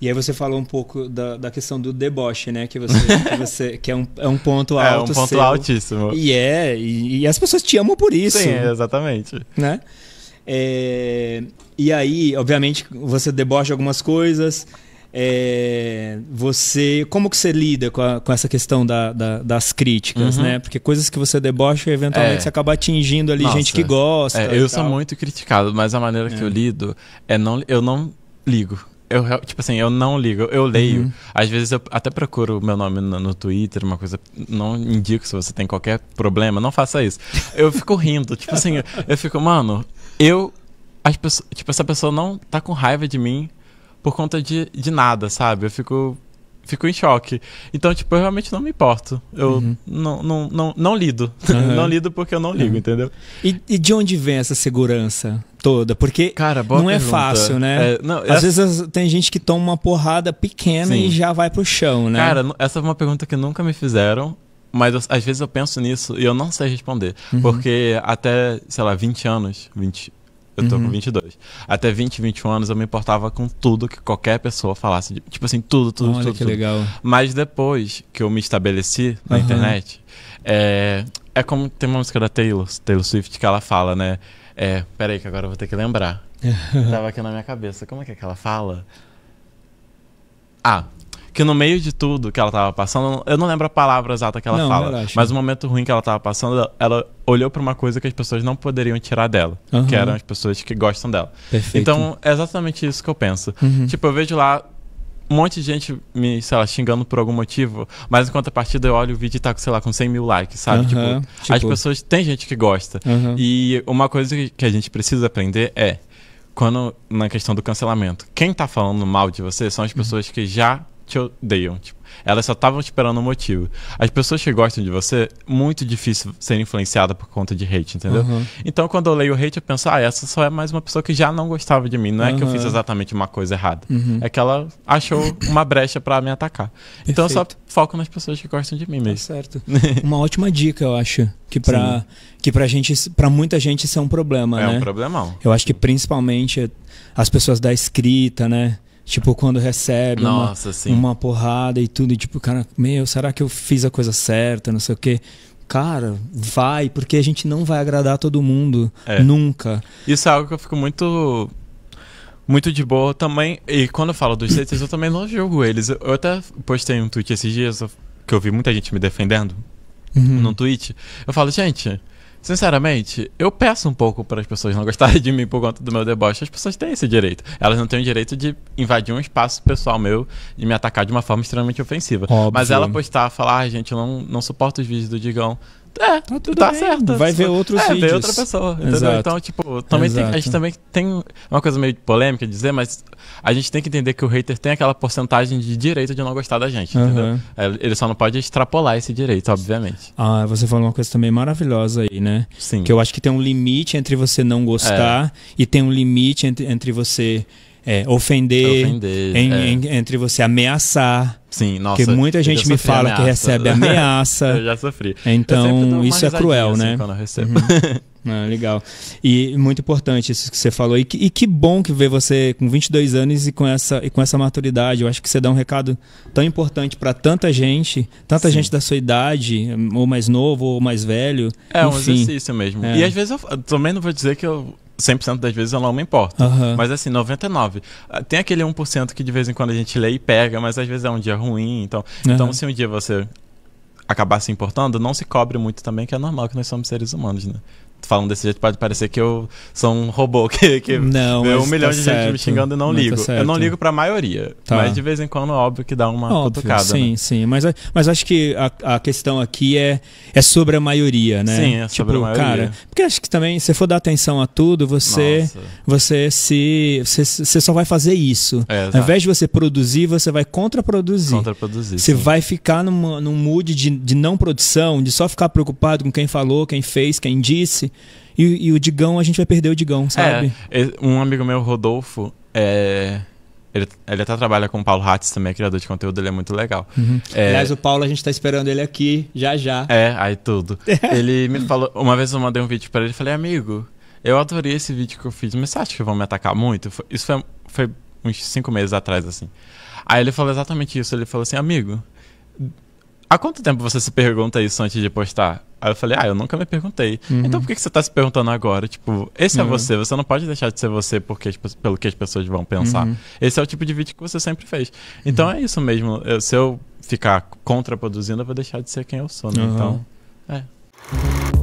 E aí você falou um pouco da, da questão do deboche, né? Que você, que, você, que é, um, é um ponto alto. É um ponto seu, altíssimo. E é, e, e, as pessoas te amam por isso. Sim, exatamente. Né? É, e aí, obviamente, você debocha algumas coisas. É, você como que você lida com, a, com essa questão da, da, das críticas uhum. né porque coisas que você debocha eventualmente é. você acaba atingindo ali Nossa. gente que gosta é, eu sou muito criticado mas a maneira que eu é. lido é não eu não ligo eu, tipo assim, eu não ligo, eu, leio. Uhum. Às vezes eu até procuro o meu nome no, no, Twitter, uma coisa. Não indico se você tem qualquer problema, não faça isso. Eu fico rindo, tipo assim, eu, eu fico, mano, eu. As pessoas, tipo, essa pessoa não tá com raiva de mim por conta de, de nada, sabe? Eu fico fico em choque. Então, tipo, eu realmente não me importo. Eu uhum. não, não, não, não lido. Uhum. não lido porque eu não ligo, uhum. entendeu? E, e, de onde vem essa segurança? toda, porque Cara, não é fácil, né? É, não, Às essa... vezes tem gente que toma uma porrada pequena Sim. e já vai pro chão, né? Cara, essa é uma pergunta que nunca me fizeram. Mas eu, às vezes eu penso nisso e eu não sei responder. Uhum. Porque até, sei lá, 20 anos, 20, eu tô uhum. com 22. Até 20, 21 anos eu me importava com tudo que qualquer pessoa falasse. Tipo assim, tudo, tudo, Olha tudo. que tudo. legal. Mas depois que eu me estabeleci na uhum. internet, é, é como tem uma música da Taylor, Taylor Swift que ela fala, né? É, peraí que agora eu vou ter que lembrar. Tava aqui na minha cabeça. Como é que é que ela fala? Ah, que no meio de tudo que ela tava passando, eu não lembro a palavra exata que ela não, fala, relaxa. mas o momento ruim que ela tava passando, ela olhou para uma coisa que as pessoas não poderiam tirar dela, uhum. que eram as pessoas que gostam dela. Perfeito. Então, é exatamente isso que eu penso. Uhum. Tipo, eu vejo lá um monte de gente me, sei lá, xingando por algum motivo, mas em contrapartida eu olho o vídeo e tá, sei lá, com 100 mil likes, sabe? Uhum, tipo, tipo, as pessoas. Tem gente que gosta. Uhum. E uma coisa que a gente precisa aprender é. Quando, na questão do cancelamento, quem tá falando mal de você são as uhum. pessoas que já te odeiam. Tipo, elas só estavam esperando um motivo. As pessoas que gostam de você, muito difícil ser influenciada por conta de hate, entendeu? Uhum. Então, quando eu leio hate, eu penso, ah, essa só é mais uma pessoa que já não gostava de mim. Não uhum. é que eu fiz uhum. exatamente uma coisa errada. Uhum. É que ela achou uma brecha para me atacar. Então, eu só foco nas pessoas que gostam de mim mesmo. Tá certo. uma ótima dica, eu acho, que pra, que pra gente, para muita gente isso é um problema, é né? É um problemão. Eu acho que principalmente as pessoas da escrita, né? Tipo, quando recebe Nossa, uma, uma, porrada e tudo, e tipo, cara, meu, será que eu fiz a coisa certa? Não sei o quê. Cara, vai, porque a gente não vai agradar todo mundo. É. Nunca. Isso é algo que eu fico muito. Muito de boa também. E quando eu falo dos haters, eu também não julgo eles. Eu até postei um tweet esses dias que eu vi muita gente me defendendo uhum. num tweet. Eu falo, gente, Sinceramente, eu peço um pouco para as pessoas não gostarem de mim por conta do meu deboche. As pessoas têm esse direito. Elas não têm o direito de invadir um espaço pessoal meu e me atacar de uma forma extremamente ofensiva. Óbvio. Mas ela postar, falar, ah, gente, eu não, não suporto os vídeos do Digão é, tá, tudo tá bem. certo. Vai ver outros é, vídeos. ver outra pessoa. Então, tipo, também tem, a gente também tem uma coisa meio polêmica de dizer, mas a gente tem que entender que o hater tem aquela porcentagem de direito de não gostar da gente, uhum. Ele só não pode extrapolar esse direito, obviamente. Ah, você falou uma coisa também maravilhosa aí, né? Sim. Que eu acho que tem um limite entre você não gostar é. e tem um limite entre, entre você é, ofender, ofender em, é. Em, entre você ameaçar. Sim, nossa. Porque muita gente me fala ameaça. que recebe ameaça. eu já sofri. Então, isso é cruel, assim, né? Quando eu recebo. Uhum. ah, legal. E muito importante isso que você falou. E que, e que, bom que vê você com 22 anos e com, essa, e com essa maturidade. Eu acho que você dá um recado tão importante para tanta gente, tanta Sim. gente da sua idade, ou mais novo, ou mais velho. É enfim. um exercício mesmo. É. E às vezes eu também não vou dizer que eu 100% das vezes eu não me importo. Uhum. Mas assim, 99%. Ah, tem aquele 1% que de vez em quando a gente lê e pega, mas às vezes é um dia ruim. Então, uhum. então se um dia você acabar se importando, não se cobre muito também, que é normal que nós somos seres humanos, né? falam desse jeito pode parecer que eu sou um robô que, que não, vê um tá milhão de certo. gente me xingando e não, não tá ligo. Tá eu não ligo pra maioria. Tá. Mas de vez em quando, óbvio que dá uma óbvio, cutucada. Sim, né? sim. Mas, mas acho que a, a, questão aqui é, é sobre a maioria, né? Sim, é tipo, sobre a maioria. Cara, porque acho que também, se for dar atenção a tudo, você, você se. Você, você, só vai fazer isso. É, Ao invés de você produzir, você vai contraproduzir. Contraproduzir. Você sim. vai ficar numa, num mood de, de não produção, de só ficar preocupado com quem falou, quem fez, quem disse. E, e, o Digão, a gente vai perder o Digão, é, sabe? É, um amigo meu, Rodolfo, é... Ele, ele, até trabalha com o Paulo Hatz também, é criador de conteúdo, ele é muito legal. Uhum. É... Aliás, o Paulo, a gente tá esperando ele aqui, já já. É, aí tudo. ele me falou, uma vez eu mandei um vídeo para ele e falei, amigo, eu adorei esse vídeo que eu fiz, mas você acha que vão me atacar muito? Isso foi, foi uns cinco meses atrás, assim. Aí ele falou exatamente isso, ele falou assim, amigo, Há quanto tempo você se pergunta isso antes de postar? Aí eu falei, ah, eu nunca me perguntei. Uhum. Então por que, você tá se perguntando agora? Tipo, esse é uhum. é você, você não pode deixar de ser você porque, pelo que as pessoas vão pensar. Uhum. Esse é o tipo de vídeo que você sempre fez. Então uhum. é isso mesmo. Eu, se eu ficar contraproduzindo, eu vou deixar de ser quem eu sou, né? Então, é.